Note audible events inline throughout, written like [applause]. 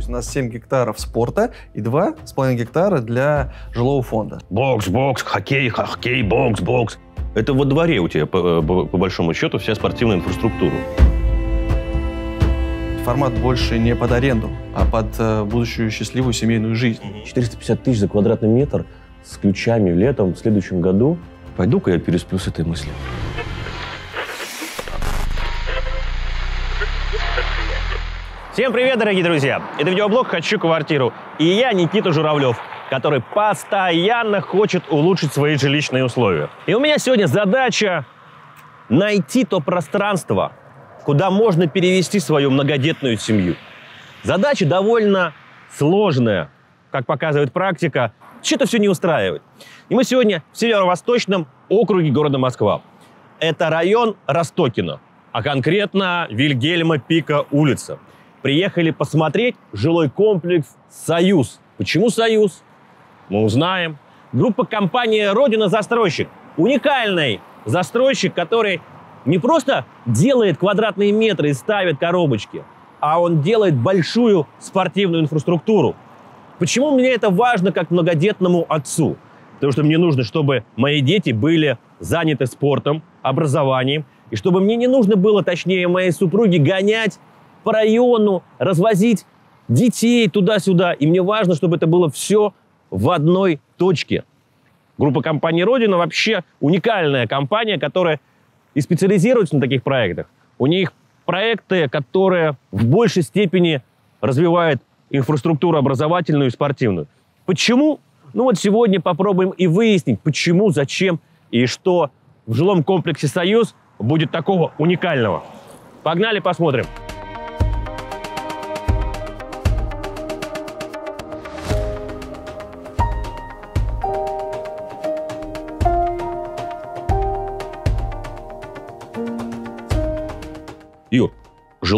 есть у нас 7 гектаров спорта и 2,5 гектара для жилого фонда. Бокс, бокс, хоккей, хоккей, бокс, бокс. Это во дворе у тебя, по, по, э, по большому счету, вся спортивная инфраструктура. Формат больше не под аренду, а под э, будущую счастливую семейную жизнь. 450 тысяч за квадратный метр с ключами летом в следующем году. Пойду-ка я пересплю с этой мыслью. Всем привет, дорогие друзья! Это видеоблог «Хочу квартиру» и я, Никита Журавлев, который постоянно хочет улучшить свои жилищные условия. И у меня сегодня задача найти то пространство, куда можно перевести свою многодетную семью. Задача довольно сложная, как показывает практика, что-то все не устраивает. И мы сегодня в северо-восточном округе города Москва. Это район Ростокино, а конкретно Вильгельма Пика улица приехали посмотреть жилой комплекс «Союз». Почему «Союз»? Мы узнаем. Группа компании «Родина застройщик» – уникальный застройщик, который не просто делает квадратные метры и ставит коробочки, а он делает большую спортивную инфраструктуру. Почему мне это важно как многодетному отцу? Потому что мне нужно, чтобы мои дети были заняты спортом, образованием, и чтобы мне не нужно было, точнее, моей супруге гонять по району, развозить детей туда-сюда. И мне важно, чтобы это было все в одной точке. Группа компании «Родина» вообще уникальная компания, которая и специализируется на таких проектах. У них проекты, которые в большей степени развивают инфраструктуру образовательную и спортивную. Почему? Ну вот сегодня попробуем и выяснить, почему, зачем и что в жилом комплексе «Союз» будет такого уникального. Погнали посмотрим. Погнали посмотрим.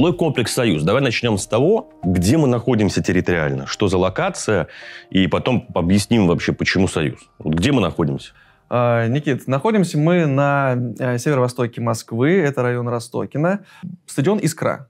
Жилой комплекс «Союз». Давай начнем с того, где мы находимся территориально, что за локация, и потом объясним вообще, почему «Союз». Вот где мы находимся? А, Никит, находимся мы на э, северо-востоке Москвы, это район Ростокина. Стадион «Искра».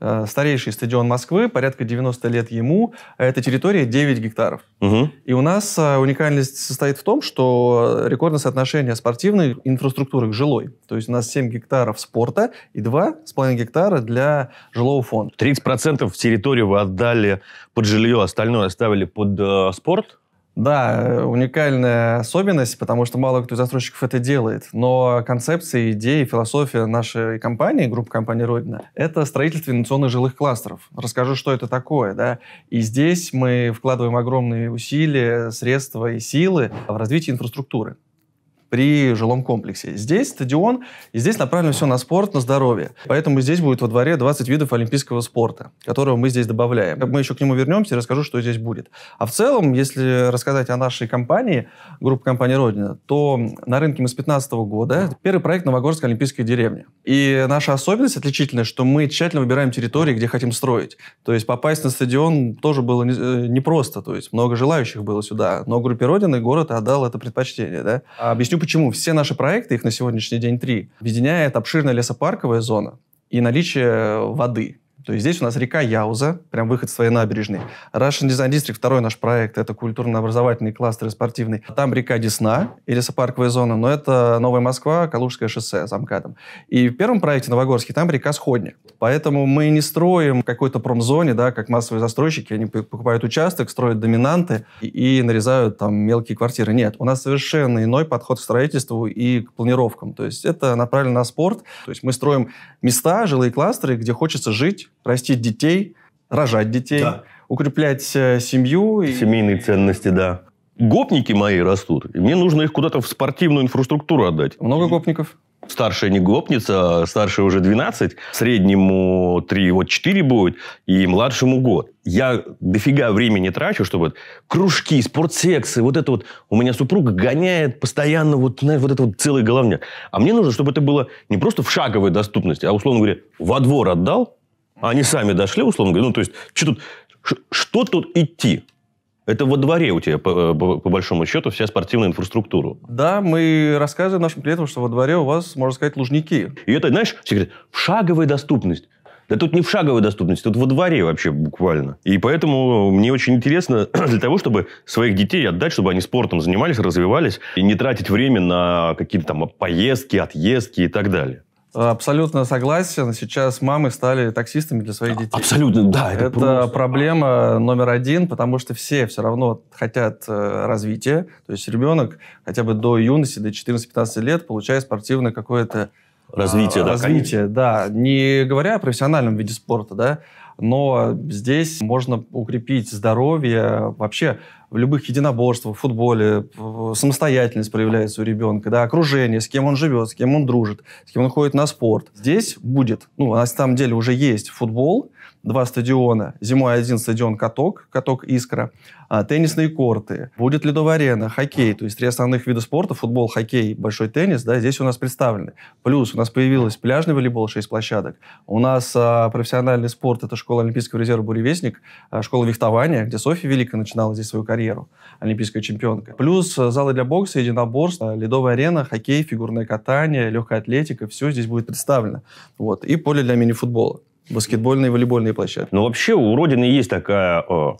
Э, старейший стадион Москвы, порядка 90 лет ему, эта территория 9 гектаров. Угу. И у нас э, уникальность состоит в том, что рекордное соотношение спортивной инфраструктуры к жилой. То есть у нас 7 гектаров спорта и 2,5 гектара для жилого фонда. 30% территории вы отдали под жилье, остальное оставили под э, спорт? Да, э, уникальная особенность, потому что мало кто из застройщиков это делает. Но концепция, идея, философия нашей компании, группы компании «Родина» — это строительство инновационных жилых кластеров. Расскажу, что это такое. Да? И здесь мы вкладываем огромные усилия, средства и силы в развитие инфраструктуры при жилом комплексе. Здесь стадион, и здесь направлено все на спорт, на здоровье. Поэтому здесь будет во дворе 20 видов олимпийского спорта, которого мы здесь добавляем. Мы еще к нему вернемся и расскажу, что здесь будет. А в целом, если рассказать о нашей компании, группе компании «Родина», то на рынке мы с 2015 года первый проект Новогорской олимпийской деревни. И наша особенность отличительная, что мы тщательно выбираем территории, где хотим строить. То есть попасть на стадион тоже было э, непросто. Не то есть много желающих было сюда. Но группе «Родина» и город отдал это предпочтение. Да? А объясню, Объясню почему. Все наши проекты, их на сегодняшний день три, объединяет обширная лесопарковая зона и наличие воды. То есть здесь у нас река Яуза, прям выход с своей набережной. Russian Design District, второй наш проект, это культурно-образовательный кластер спортивный. Там река Десна, и лесопарковая зона, но это Новая Москва, Калужское шоссе за МКАДом. И в первом проекте Новогорске там река Сходня, Поэтому мы не строим какой-то промзоне, да, как массовые застройщики, они покупают участок, строят доминанты и, и нарезают там мелкие квартиры. Нет, у нас совершенно иной подход к строительству и к планировкам. То есть это направлено на спорт. То есть мы строим места, жилые кластеры, где хочется жить, растить детей, рожать детей, да. укреплять э, семью. и Семейные ценности, да. Гопники мои растут, и мне нужно их куда-то в спортивную инфраструктуру отдать. Много гопников? Старшая не гопница, а старшая уже 12, среднему 3, вот 4 будет, и младшему год. Я дофига времени трачу, чтобы кружки, спортсексы, вот это вот. У меня супруга гоняет постоянно вот, знаешь, вот это вот целый головняк. А мне нужно, чтобы это было не просто в шаговой доступности, а, условно говоря, во двор отдал, а они сами дошли, условно говоря. Ну, то есть, что тут, что тут идти? Это во дворе у тебя, по, э, по, по большому счету, вся спортивная инфраструктура. Да, мы рассказываем нашим клиентам, что во дворе у вас, можно сказать, лужники. И это, знаешь, секрет, шаговая доступность. Да тут не в шаговой доступности, тут во дворе вообще буквально. И поэтому мне очень интересно [clears throat] для того, чтобы своих детей отдать, чтобы они спортом занимались, развивались, и не тратить время на какие-то там поездки, отъездки и так далее. Абсолютно согласен. Сейчас мамы стали таксистами для своих детей. Абсолютно, да. Это, это просто... проблема номер один, потому что все все равно хотят э, развития. То есть ребенок хотя бы до юности, до 14-15 лет получает спортивное какое-то а, развитие. А, да, развитие, конечно. да. Не говоря о профессиональном виде спорта, да, но здесь можно укрепить здоровье вообще в любых единоборствах, в футболе, самостоятельность проявляется у ребенка, да, окружение, с кем он живет, с кем он дружит, с кем он ходит на спорт. Здесь будет, ну, а на самом деле уже есть футбол, два стадиона, зимой один стадион «Каток», «Каток Искра», а, теннисные корты, будет ледовая арена, хоккей, то есть три основных вида спорта, футбол, хоккей, большой теннис, да, здесь у нас представлены. Плюс у нас появилась пляжный волейбол, шесть площадок, у нас а, профессиональный спорт, это школа Олимпийского резерва «Буревестник», э, школа фехтования, где Софья Великая начинала здесь свою карьеру, олимпийская чемпионка. Плюс э, залы для бокса, единоборств, ледовая арена, хоккей, фигурное катание, легкая атлетика, все здесь будет представлено. Вот. И поле для мини-футбола баскетбольные и волейбольные площадки. Но ну, вообще у Родины есть такая э,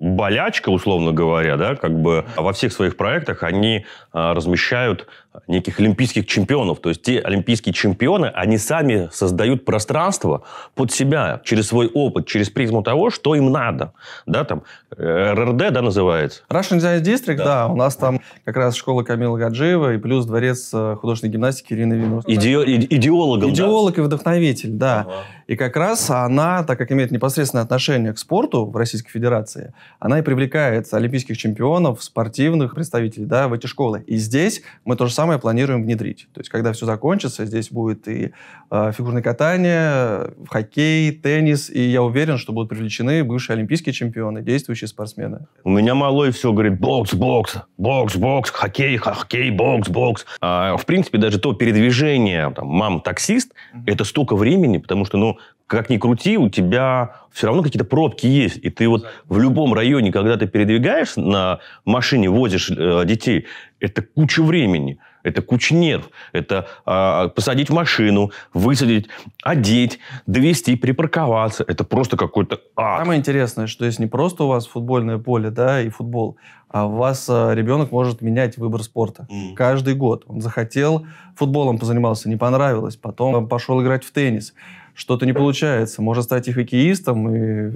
болячка, условно говоря, да, как бы во всех своих проектах они а, размещают неких олимпийских чемпионов. То есть те олимпийские чемпионы, они сами создают пространство под себя через свой опыт, через призму того, что им надо. Да, там э, РРД, да, называется? Russian Design District, да. да. У нас там как раз школа Камила Гаджиева и плюс дворец э, художественной гимнастики Ирины Винус. Иде- иде- идеологом, Идеолог да? и вдохновитель, да. Ага. И как раз она, так как имеет непосредственное отношение к спорту в Российской Федерации, она и привлекает олимпийских чемпионов, спортивных представителей да, в эти школы. И здесь мы то же самое планируем внедрить. То есть, когда все закончится, здесь будет и э, фигурное катание, хоккей, теннис, и я уверен, что будут привлечены бывшие олимпийские чемпионы, действующие спортсмены. У меня малой все говорит бокс, бокс, бокс, бокс, хоккей, хоккей, бокс, бокс. А, в принципе, даже то передвижение, там, мам-таксист, mm-hmm. это столько времени, потому что, ну, как ни крути, у тебя все равно какие-то пробки есть. И ты вот в любом районе, когда ты передвигаешь на машине, возишь э, детей, это куча времени, это куча нерв. Это э, посадить машину, высадить, одеть, довести, припарковаться. Это просто какой-то ад. Самое интересное, что если не просто у вас футбольное поле да, и футбол, а у вас э, а, ребенок может менять выбор спорта. Mm. Каждый год он захотел, футболом позанимался, не понравилось, потом пошел играть в теннис что-то не получается. Можно стать и хоккеистом, и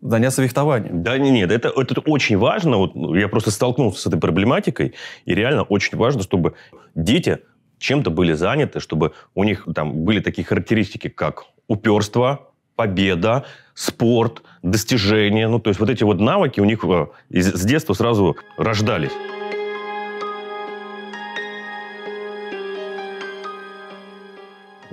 заняться фехтованием. Да, нет, нет, это, это очень важно. Вот ну, я просто столкнулся с этой проблематикой, и реально очень важно, чтобы дети чем-то были заняты, чтобы у них там были такие характеристики, как уперство, победа, спорт, достижение. Ну, то есть вот эти вот навыки у них э, с детства сразу рождались.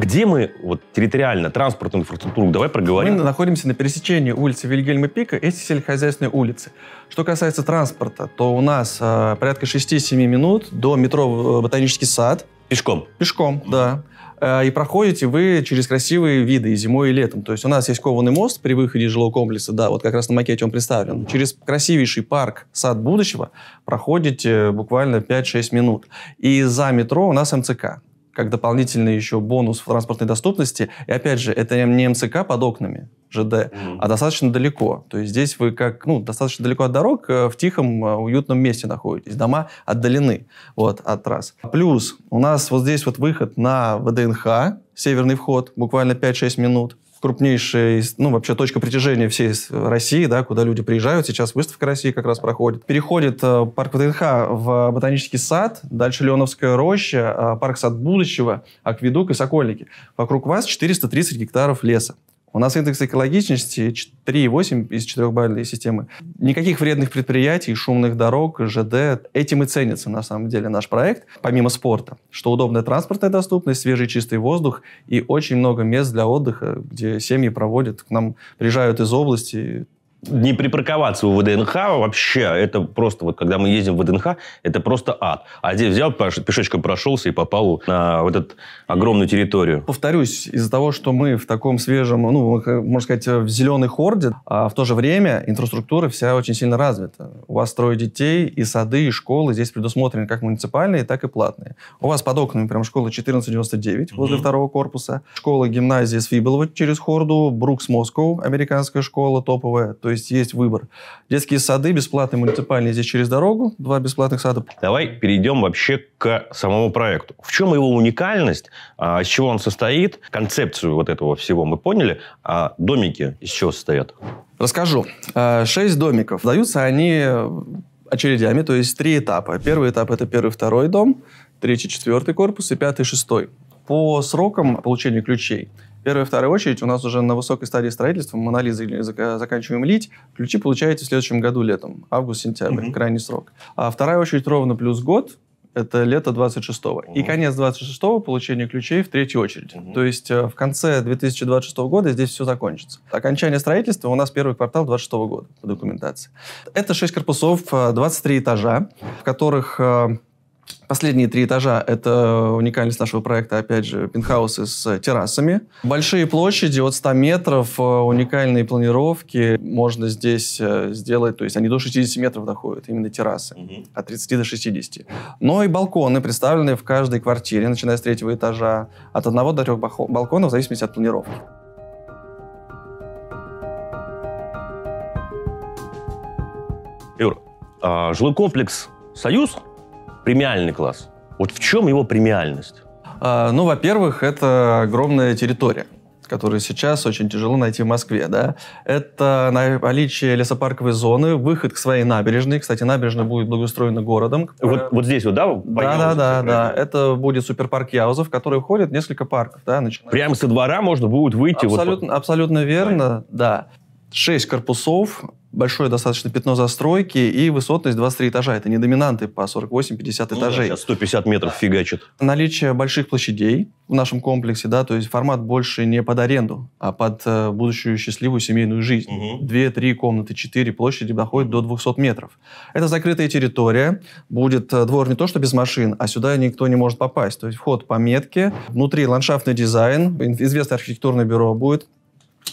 Где мы вот территориально, транспортную инфраструктуру, давай проговорим. Мы находимся на пересечении улицы Вильгельма Пика и сельскохозяйственной улицы. Что касается транспорта, то у нас э, порядка 6-7 минут до метро э, Ботанический сад. Пешком? Пешком, да э, и проходите вы через красивые виды и зимой, и летом. То есть у нас есть кованый мост при выходе из жилого комплекса, да, вот как раз на макете он представлен. Через красивейший парк «Сад будущего» проходите буквально 5-6 минут. И за метро у нас МЦК как дополнительный еще бонус в транспортной доступности. И опять же, это не МЦК под окнами ЖД, mm-hmm. а достаточно далеко. То есть здесь вы как, ну, достаточно далеко от дорог, э, в тихом, э, уютном месте находитесь. Дома отдалены вот, от трасс. Плюс у нас вот здесь вот выход на ВДНХ, северный вход, буквально 5-6 минут крупнейшая, ну, вообще точка притяжения всей России, да, куда люди приезжают. Сейчас выставка России как раз проходит. Переходит э, парк ВДНХ в ботанический сад, дальше Леоновская роща, э, парк сад будущего, Акведук и Сокольники. Вокруг вас 430 гектаров леса. У нас индекс экологичности 3,8 из 4-балльной системы. Никаких вредных предприятий, шумных дорог, ЖД. Этим и ценится, на самом деле, наш проект, помимо спорта. Что удобная транспортная доступность, свежий чистый воздух и очень много мест для отдыха, где семьи проводят. К нам приезжают из области, не припарковаться у ВДНХ вообще, это просто, вот когда мы ездим в ВДНХ, это просто ад. А здесь взял, пешечком прошелся и попал на вот эту огромную территорию. Повторюсь, из-за того, что мы в таком свежем, ну, можно сказать, в зеленой хорде, а в то же время инфраструктура вся очень сильно развита. У вас трое детей, и сады, и школы здесь предусмотрены как муниципальные, так и платные. У вас под окнами прям школа 1499 возле mm-hmm. второго корпуса, школа-гимназия Свибелова через хорду, Брукс Москва американская школа топовая, то то есть есть выбор. Детские сады бесплатные, муниципальные здесь через дорогу, два бесплатных сада. Давай перейдем вообще к самому проекту. В чем его уникальность, а, из чего он состоит, концепцию вот этого всего мы поняли, а домики из чего состоят? Расскажу. А, шесть домиков. Даются они очередями, то есть три этапа. Первый этап – это первый, второй дом, третий, четвертый корпус и пятый, шестой. По срокам получения ключей, первая и вторая очередь у нас уже на высокой стадии строительства, мы анализы заканчиваем лить, ключи получаете в следующем году летом, август-сентябрь, угу. крайний срок. А вторая очередь ровно плюс год, это лето 26-го. Угу. И конец 26-го получение ключей в третью очередь. Угу. То есть э, в конце 2026 года здесь все закончится. Окончание строительства у нас первый квартал 26 -го года по документации. Это 6 корпусов, 23 э, этажа, в которых э, Последние три этажа – это уникальность нашего проекта, опять же, пентхаусы с террасами. Большие площади от 100 метров, э, уникальные планировки можно здесь э, сделать. То есть они до 60 метров доходят, именно террасы, угу. от 30 до 60. Но и балконы, представлены в каждой квартире, начиная с третьего этажа, от одного до трех балконов, в зависимости от планировки. Юр, а жилой комплекс «Союз» премиальный класс. Вот в чем его премиальность? А, ну, во-первых, это огромная территория которые сейчас очень тяжело найти в Москве, да, это наличие лесопарковой зоны, выход к своей набережной. Кстати, набережная будет благоустроена городом. Вот, вот здесь вот, да? Да, да, да, да. Это будет суперпарк Яузов, в который входит несколько парков, да, начиная. Прямо со двора можно будет выйти? Абсолютно, вот... абсолютно верно, да. Шесть корпусов, большое достаточно пятно застройки и высотность 23 этажа. Это не доминанты по 48-50 ну, этажей. Да, 150 метров фигачит. Наличие больших площадей в нашем комплексе, да, то есть формат больше не под аренду, а под э, будущую счастливую семейную жизнь. Две-три комнаты, четыре площади доходят до 200 метров. Это закрытая территория, будет э, двор не то что без машин, а сюда никто не может попасть. То есть вход по метке, внутри ландшафтный дизайн, известное архитектурное бюро будет,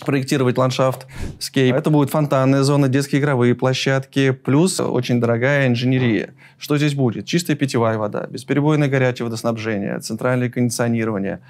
проектировать ландшафт, скейп. Это будут фонтанные зоны, детские игровые площадки, плюс очень дорогая инженерия. Что здесь будет? Чистая питьевая вода, бесперебойное горячее водоснабжение, центральное кондиционирование,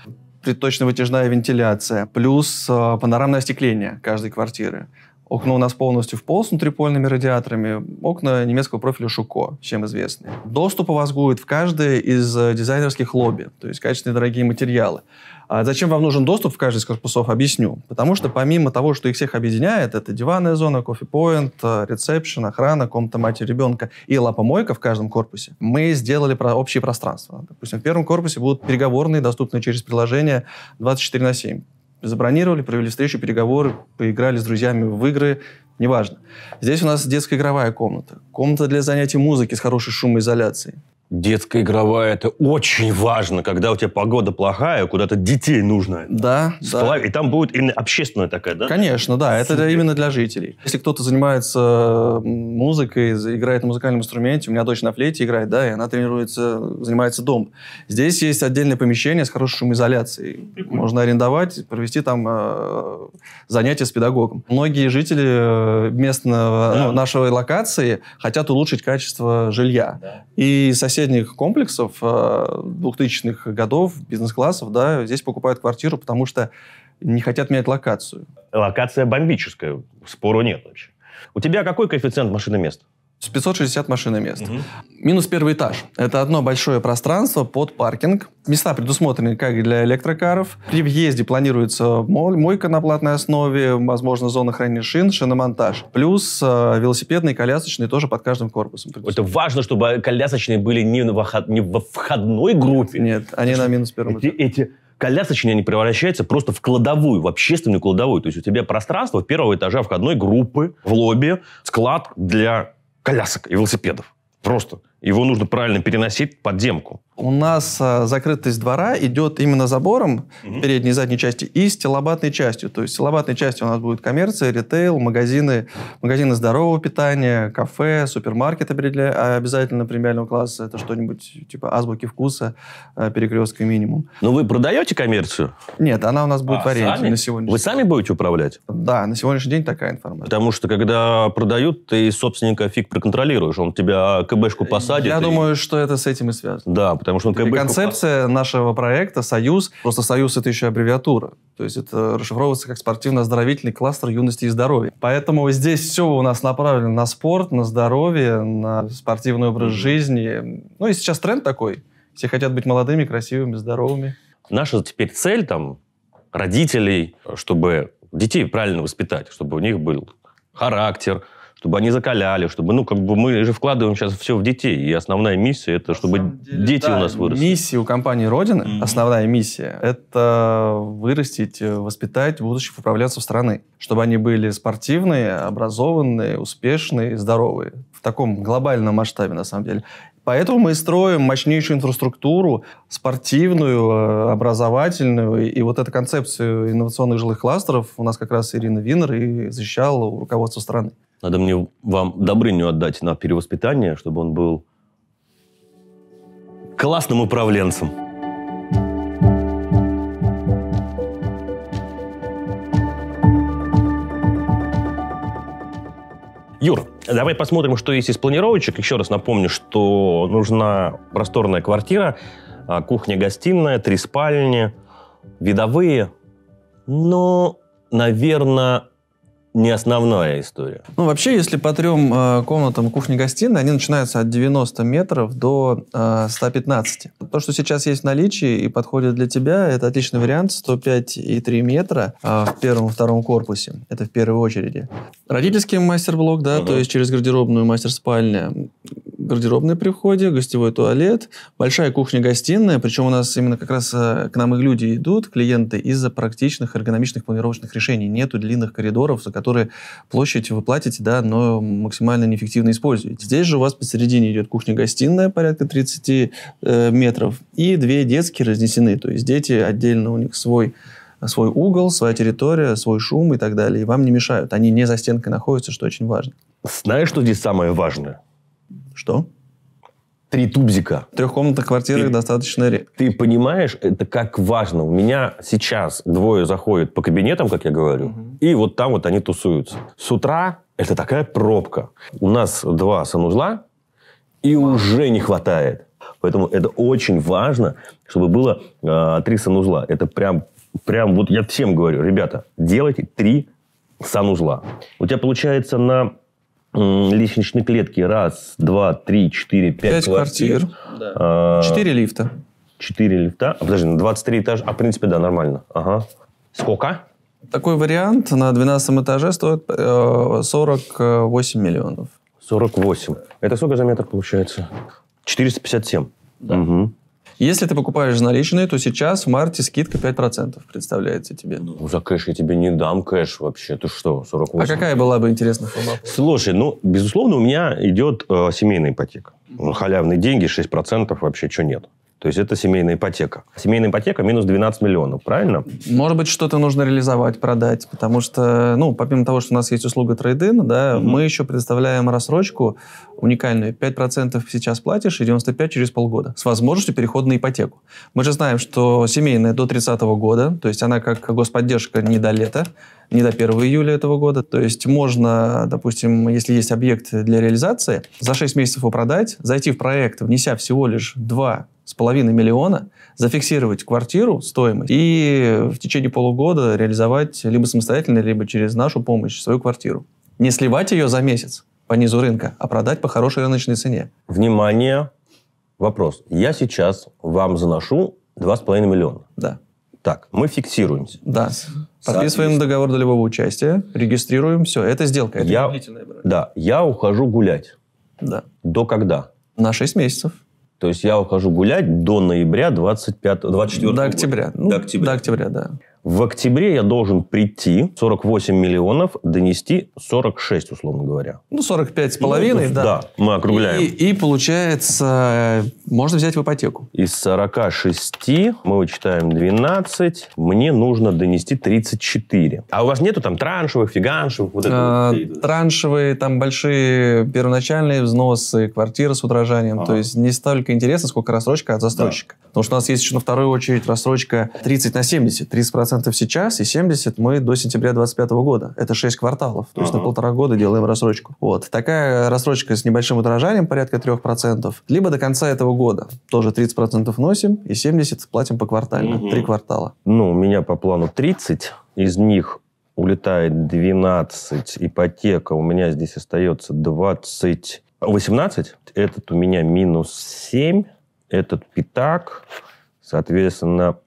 приточно-вытяжная вентиляция, плюс э, панорамное остекление каждой квартиры. Окна у нас полностью в пол с внутрипольными радиаторами. Окна немецкого профиля Шуко, всем известные. Доступ у вас будет в каждое из э, дизайнерских лобби, то есть качественные дорогие материалы. А зачем вам нужен доступ в каждый из корпусов, объясню. Потому что помимо того, что их всех объединяет, это диванная зона, кофе-поинт, э, ресепшн, охрана, комната матери ребенка и лапомойка в каждом корпусе, мы сделали про общее пространство. Допустим, в первом корпусе будут переговорные, доступные через приложение 24 на 7. Забронировали, провели встречу, переговоры, поиграли с друзьями в игры, неважно. Здесь у нас детская игровая комната, комната для занятий музыки с хорошей шумоизоляцией, Детская игровая это очень важно, когда у тебя погода плохая, куда-то детей нужно. Да. Сплав... да. И там будет именно общественная такая, да? Конечно, да. Это для, именно для жителей. Если кто-то занимается музыкой, играет на музыкальном инструменте, у меня дочь на флейте играет, да, и она тренируется, занимается дом. Здесь есть отдельное помещение с хорошей шумоизоляцией. Прикольно. Можно арендовать, провести там э, занятия с педагогом. Многие жители э, местного да. ну, нашей локации хотят улучшить качество жилья. Да. И со соседних комплексов 2000-х э, годов, бизнес-классов, да, здесь покупают квартиру, потому что не хотят менять локацию. Локация бомбическая, спору нет вообще. У тебя какой коэффициент машины мест? 560 машиномест. Угу. Минус первый этаж. Это одно большое пространство под паркинг. Места предусмотрены как для электрокаров. При въезде планируется мойка на платной основе, возможно, зона хранения шин, шиномонтаж. Плюс э, велосипедные, колясочные тоже под каждым корпусом. Это важно, чтобы колясочные были не, на вход, не во входной группе. Нет, они на минус первом этаже. Эти, эти колясочные, они превращаются просто в кладовую, в общественную кладовую. То есть у тебя пространство первого этажа входной группы в лобби, склад для колясок и велосипедов. Просто. Его нужно правильно переносить под демку. У нас а, закрытость двора идет именно забором угу. передней и задней части и стилобатной частью. То есть стилобатной частью у нас будет коммерция, ритейл, магазины, магазины здорового питания, кафе, супермаркеты обязательно премиального класса. Это что-нибудь типа азбуки вкуса, э, перекрестка минимум. Но ну, вы продаете коммерцию? Нет, она у нас будет а, в аренде сами? на сегодняшний Вы сами будете управлять? Да, на сегодняшний день такая информация. Потому что когда продают, ты собственника фиг проконтролируешь. Он тебя КБшку посадит. Я и... думаю, что это с этим и связано. Да, Потому что он как бы... Концепция нашего проекта «Союз», просто «Союз» — это еще аббревиатура. То есть это расшифровывается как спортивно-оздоровительный кластер юности и здоровья. Поэтому здесь все у нас направлено на спорт, на здоровье, на спортивный образ жизни. Ну и сейчас тренд такой. Все хотят быть молодыми, красивыми, здоровыми. Наша теперь цель там родителей, чтобы детей правильно воспитать, чтобы у них был характер, чтобы они закаляли, чтобы, ну, как бы мы же вкладываем сейчас все в детей, и основная миссия это, чтобы деле, дети да, у нас выросли. Миссия у компании Родина, mm-hmm. основная миссия, это вырастить, э, воспитать будущих управленцев страны, чтобы они были спортивные, образованные, успешные, здоровые. В таком глобальном масштабе, на самом деле. Поэтому мы строим мощнейшую инфраструктуру, спортивную, э, образовательную. И вот эту концепцию инновационных жилых кластеров у нас как раз Ирина Винер и защищала у руководства страны. Надо мне вам Добрыню отдать на перевоспитание, чтобы он был классным управленцем. Юр, давай посмотрим, что есть из планировочек. Еще раз напомню, что нужна просторная квартира, а, кухня-гостиная, три спальни, видовые. Но, наверное, не основная история. Ну, вообще, если по трем э, комнатам кухни-гостиной, они начинаются от 90 метров до э, 115. То, что сейчас есть в наличии и подходит для тебя, это отличный вариант. 105,3 метра э, в первом и втором корпусе. Это в первой очереди. Родительский мастер-блок, да, угу. то есть через гардеробную мастер-спальня гардеробная при входе, гостевой туалет, большая кухня-гостиная, причем у нас именно как раз э, к нам и люди идут, клиенты, из-за практичных эргономичных планировочных решений. Нету длинных коридоров, за которые площадь вы платите, да, но максимально неэффективно используете. Здесь же у вас посередине идет кухня-гостиная, порядка 30 э, метров, и две детские разнесены, то есть дети отдельно у них свой свой угол, своя территория, свой шум и так далее. И вам не мешают. Они не за стенкой находятся, что очень важно. Знаешь, что здесь самое важное? Что? Три тубзика. трехкомнатных квартир ты, достаточно Ты понимаешь, это как важно. У меня сейчас двое заходят по кабинетам, как я говорю, угу. и вот там вот они тусуются. С утра это такая пробка. У нас два санузла, и уже не хватает. Поэтому это очень важно, чтобы было э, три санузла. Это прям, прям вот я всем говорю, ребята, делайте три санузла. У тебя получается на лестничной клетки раз, два, три, четыре, пять, пять квартир. квартир. Да. А, четыре лифта. Четыре лифта. А, подожди, на 23 этажа. А, в принципе, да, нормально. Ага. Сколько? Такой вариант на 12 этаже стоит 48 э, миллионов. 48. Это сколько за метр получается? 457. Да. Угу. Если ты покупаешь наличные, то сейчас в марте скидка 5% представляется тебе. Ну, за кэш я тебе не дам кэш вообще. Ты что, 48? А какая была бы интересная форма? Слушай, ну, безусловно, у меня идет э, семейная ипотека. Халявные деньги, 6% вообще, что нет. То есть это семейная ипотека. Семейная ипотека минус 12 миллионов, правильно? Может быть, что-то нужно реализовать, продать, потому что, ну, помимо того, что у нас есть услуга трейдин, да, mm-hmm. мы еще предоставляем рассрочку уникальную. 5% сейчас платишь и 95% через полгода с возможностью перехода на ипотеку. Мы же знаем, что семейная до 30 года, то есть она как господдержка не до лета, не до 1 июля этого года. То есть можно, допустим, если есть объект для реализации, за 6 месяцев его продать, зайти в проект, внеся всего лишь 2 с половиной миллиона, зафиксировать квартиру, стоимость, и в течение полугода реализовать либо самостоятельно, либо через нашу помощь свою квартиру. Не сливать ее за месяц по низу рынка, а продать по хорошей рыночной цене. Внимание! Вопрос. Я сейчас вам заношу 2,5 миллиона. Да. Так, мы фиксируемся. Да. Подписываем договор долевого участия, регистрируем, все. Это сделка, это я, Да, я ухожу гулять. Да. До когда? На 6 месяцев. То есть я ухожу гулять до ноября 25, 24 До октября. Ну, до октября. До октября, да. В октябре я должен прийти 48 миллионов, донести 46, условно говоря. Ну, 45 с ну, половиной, ну, да. Да, мы округляем. И, и получается, можно взять в ипотеку. Из 46 мы вычитаем 12, мне нужно донести 34. А у вас нету там траншевых, фиганшевых? Вот а, вот траншевые, там большие первоначальные взносы, квартиры с удорожанием. а То есть не столько интересно, сколько рассрочка от застройщика. Да. Потому что у нас есть еще на вторую очередь рассрочка 30 на 70, 30% 10% сейчас и 70% мы до сентября 2025 года. Это 6 кварталов. То есть uh на полтора года делаем рассрочку. Вот. Такая рассрочка с небольшим удорожанием, порядка 3%. Либо до конца этого года тоже 30% носим и 70% платим по квартально. Угу. Три квартала. Ну, у меня по плану 30. Из них улетает 12, ипотека у меня здесь остается 20, 18. Этот у меня минус 7, этот пятак, соответственно,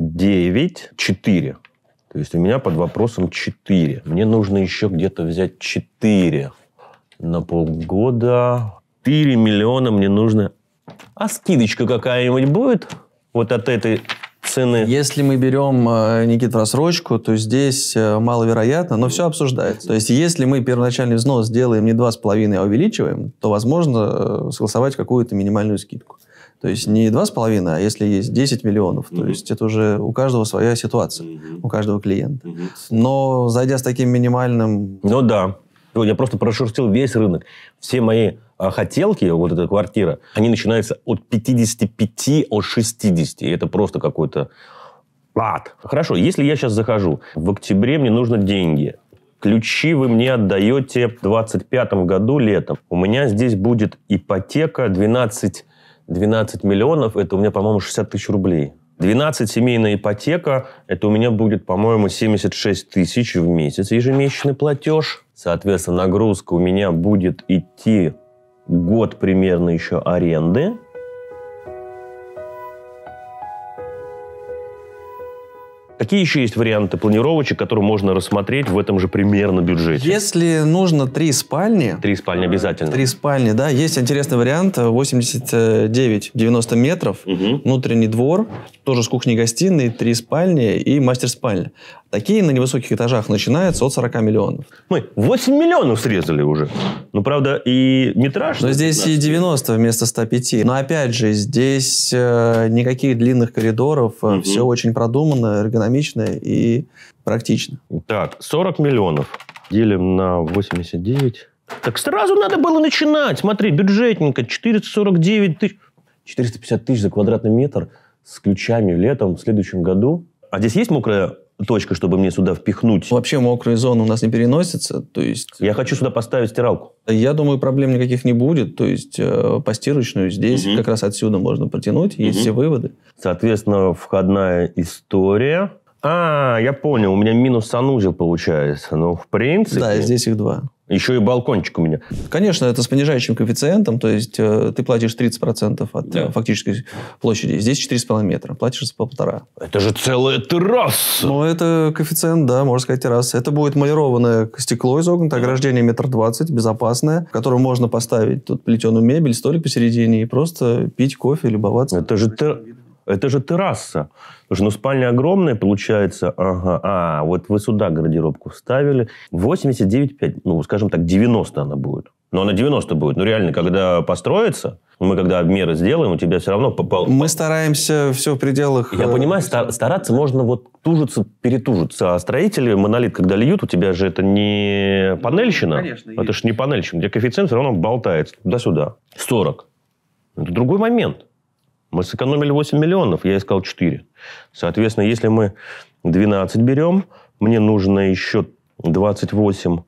9, 4. То есть у меня под вопросом 4. Мне нужно еще где-то взять 4 на полгода. 4 миллиона мне нужно. А скидочка какая-нибудь будет вот от этой цены? Если мы берем, э, Никит, рассрочку, то здесь э, маловероятно, но все обсуждается. То есть если мы первоначальный взнос сделаем не 2,5, а увеличиваем, то возможно э, согласовать какую-то минимальную скидку. То есть не 2,5, а если есть 10 миллионов, mm-hmm. то есть это уже у каждого своя ситуация, mm-hmm. у каждого клиента. Mm-hmm. Но зайдя с таким минимальным... Ну да. Я просто прошерстил весь рынок. Все мои а хотелки, вот эта квартира, они начинаются от 55, от 60. И это просто какой-то ад. Хорошо, если я сейчас захожу, в октябре мне нужно деньги. Ключи вы мне отдаете в 25 году летом. У меня здесь будет ипотека 12 12 миллионов, это у меня, по-моему, 60 тысяч рублей. 12 семейная ипотека, это у меня будет, по-моему, 76 тысяч в месяц ежемесячный платеж. Соответственно, нагрузка у меня будет идти год примерно еще аренды. Какие еще есть варианты планировочек, которые можно рассмотреть в этом же примерно бюджете? Если нужно три спальни... Три спальни обязательно. Три спальни, да. Есть интересный вариант. 89-90 э, метров. Угу. Внутренний двор. Тоже с кухней-гостиной. Три спальни и мастер-спальня. Такие на невысоких этажах начинаются от 40 миллионов. Мы 8 миллионов срезали уже. Ну, правда, и метраж... Но здесь 15. и 90 вместо 105. Но, опять же, здесь э, никаких длинных коридоров. Угу. Э, Все очень продумано, эргономично и практично. Так, 40 миллионов делим на 89. Так сразу надо было начинать. Смотри, бюджетненько, 449 тысяч. 450 тысяч за квадратный метр с ключами летом в следующем году. А здесь есть мокрая точка, чтобы мне сюда впихнуть. Вообще мокрые зоны у нас не переносятся, то есть... Я э, хочу сюда поставить стиралку. Я думаю, проблем никаких не будет, то есть э, постирочную здесь угу. как раз отсюда можно протянуть, есть все выводы. Соответственно, входная история. А, я понял, у меня минус санузел получается, но ну, в принципе... Да, здесь их два. Еще и балкончик у меня. Конечно, это с понижающим коэффициентом, то есть э, ты платишь 30% от э, да. фактической площади. Здесь 4,5 метра, платишь за полтора. Это же целая терраса! Ну, это коэффициент, да, можно сказать, терраса. Это будет малированное стекло изогнутое, ограждение метр двадцать, безопасное, в котором можно поставить тут плетеную мебель, столик посередине и просто пить кофе, любоваться. Это же терраса. Это же терраса. Слушай, ну спальня огромная получается. Ага, а, вот вы сюда гардеробку вставили. 89,5, ну, скажем так, 90 она будет. Но она 90 будет. Но ну, реально, когда построится, мы когда обмеры сделаем, у тебя все равно... Попал... Мы стараемся все в пределах... Я э, понимаю, стараться можно вот тужиться, перетужиться. А строители монолит, когда льют, у тебя же это не панельщина. Конечно. Это же не панельщина. Где коэффициент все равно болтается туда-сюда. 40. Это другой момент. Мы сэкономили 8 миллионов, я искал 4. Соответственно, если мы 12 берем, мне нужно еще 28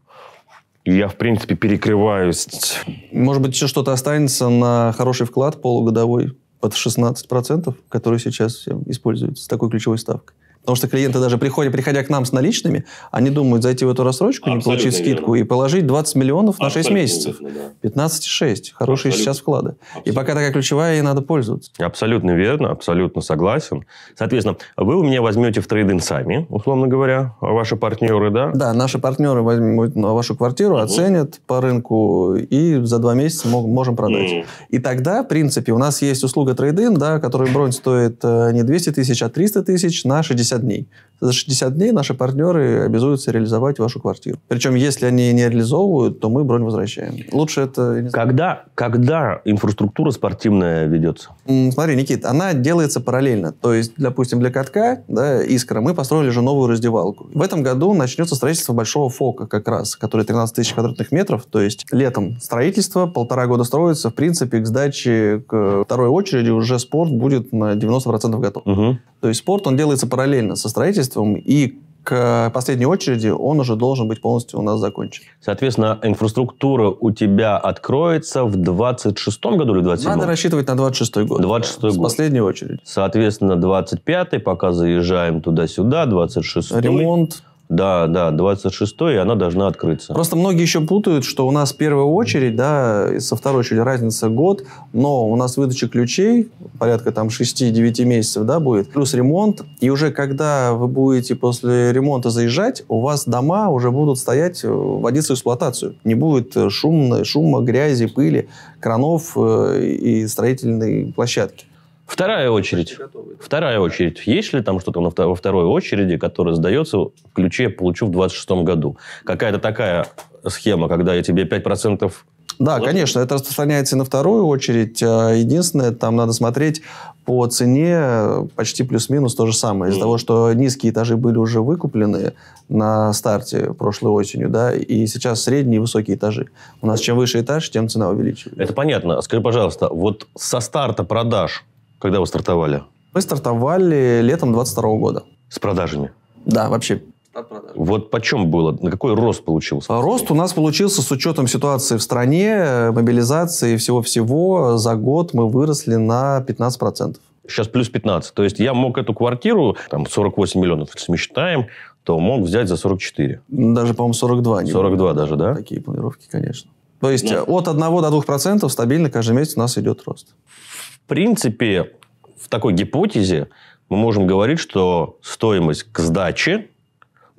и я, в принципе, перекрываюсь. Может быть, еще что-то останется на хороший вклад полугодовой под 16%, который сейчас используется с такой ключевой ставкой. Потому что клиенты даже приходят, приходя к нам с наличными, они думают зайти в эту рассрочку, Абсолютно не получить скидку и положить 20 миллионов на Абсолютно 6 месяцев. Верно, да. 15,6. Хорошие Абсолютно. сейчас вклады. Абсолютно. И пока такая ключевая, ей надо пользоваться. Абсолютно верно, абсолютно согласен. Соответственно, вы у меня возьмете в трейдинг сами, условно говоря, ваши партнеры, да? Да, наши партнеры возьмут вашу квартиру, угу. оценят по рынку и за два месяца можем продать. Угу. И тогда, в принципе, у нас есть услуга трейдинг, да, который бронь стоит э, не 200 тысяч, а 300 тысяч на 60 60 дней. За 60 дней наши партнеры обязуются реализовать вашу квартиру. Причем, если они не реализовывают, то мы бронь возвращаем. Лучше это... Когда, когда инфраструктура спортивная ведется? Смотри, Никит, она делается параллельно. То есть, допустим, для катка, да, искра, мы построили же новую раздевалку. В этом году начнется строительство большого фока как раз, который 13 тысяч квадратных метров. То есть, летом строительство, полтора года строится. В принципе, к сдаче к второй очереди уже спорт будет на 90% готов. Угу. То есть, спорт, он делается параллельно параллельно со строительством, и к последней очереди он уже должен быть полностью у нас закончен. Соответственно, инфраструктура у тебя откроется в 26 году или 27 Надо рассчитывать на 26 год. 26 да, год. С последней очереди. Соответственно, 25 пока заезжаем туда-сюда, 26 Ремонт. Да, да, 26-й, она должна открыться. Просто многие еще путают, что у нас первая очередь, да, со второй очередь разница год, но у нас выдача ключей порядка там 6-9 месяцев, да, будет, плюс ремонт, и уже когда вы будете после ремонта заезжать, у вас дома уже будут стоять, вводиться э, в эксплуатацию. Не будет э, шумно, шума, грязи, пыли, кранов э, и строительной площадки. Вторая очередь. Вторая очередь. Есть ли там что-то во второй очереди, которая сдается в ключе «Получу в 26 году»? Какая-то такая схема, когда я тебе 5% да, конечно, это распространяется и на вторую очередь. Э, единственное, там надо смотреть по цене почти плюс-минус то же самое. Из-за того, что низкие этажи были уже выкуплены на старте прошлой осенью, да, и сейчас средние и высокие этажи. У нас чем выше этаж, тем цена увеличивается. Это понятно. Скажи, пожалуйста, вот со старта продаж когда вы стартовали? Мы стартовали летом 22 года. С продажами? Да, вообще. Вот почем было? На какой рост получился? А, рост у нас получился с учетом ситуации в стране, э, мобилизации и всего-всего. За год мы выросли на 15%. Сейчас плюс 15. То есть я мог эту квартиру, там 48 миллионов, если мы считаем, то мог взять за 44. Даже, по-моему, 42. 42 были. даже, да? Такие планировки, конечно. То есть Но... от 1 до 2% стабильно каждый месяц у нас идет рост принципе, в такой гипотезе мы можем говорить, что стоимость к сдаче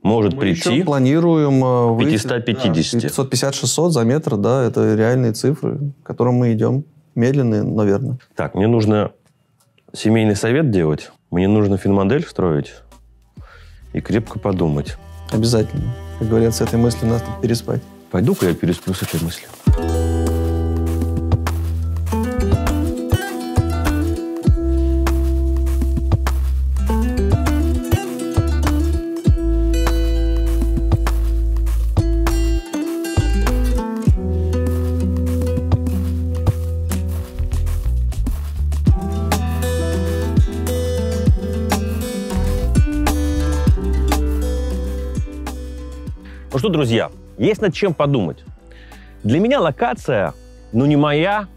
может мы прийти еще планируем 550. Э, 550-600 за метр, да, это реальные цифры, к которым мы идем. Медленные, наверное. Так, мне нужно семейный совет делать, мне нужно финмодель строить и крепко подумать. Обязательно. Как говорят, с этой мыслью надо переспать. Пойду-ка я пересплю с этой мыслью. что, друзья, есть над чем подумать. Для меня локация, ну не моя,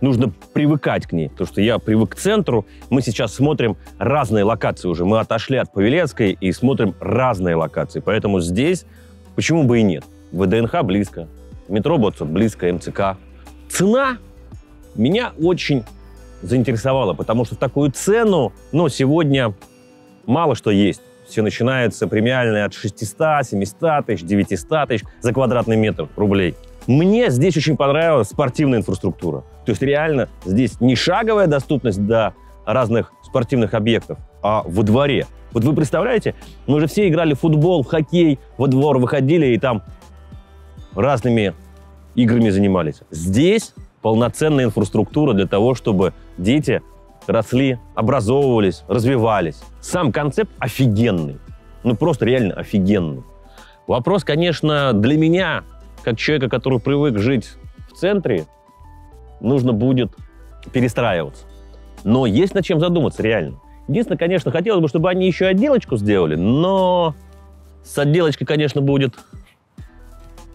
нужно привыкать к ней, потому что я привык к центру. Мы сейчас смотрим разные локации уже. Мы отошли от Павелецкой и смотрим разные локации. Поэтому здесь почему бы и нет. ВДНХ близко, метро Ботсот близко, МЦК. Цена меня очень заинтересовала, потому что такую цену, но ну, сегодня мало что есть все начинаются премиальные от 600, 700 тысяч, 900 тысяч за квадратный метр рублей. Мне здесь очень понравилась спортивная инфраструктура. То есть реально здесь не шаговая доступность до разных спортивных объектов, а во дворе. Вот вы представляете, мы же все играли в футбол, в хоккей, во двор выходили и там разными играми занимались. Здесь полноценная инфраструктура для того, чтобы дети росли, образовывались, развивались. Сам концепт офигенный. Ну, просто реально офигенный. Вопрос, конечно, для меня, как человека, который привык жить в центре, нужно будет перестраиваться. Но есть над чем задуматься, реально. Единственное, конечно, хотелось бы, чтобы они еще отделочку сделали, но с отделочкой, конечно, будет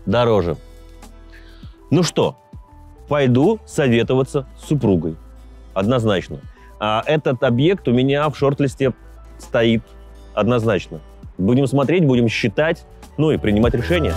дороже. Ну что, пойду советоваться с супругой. Однозначно. А этот объект у меня в шорт-листе стоит однозначно. Будем смотреть, будем считать, ну и принимать решения.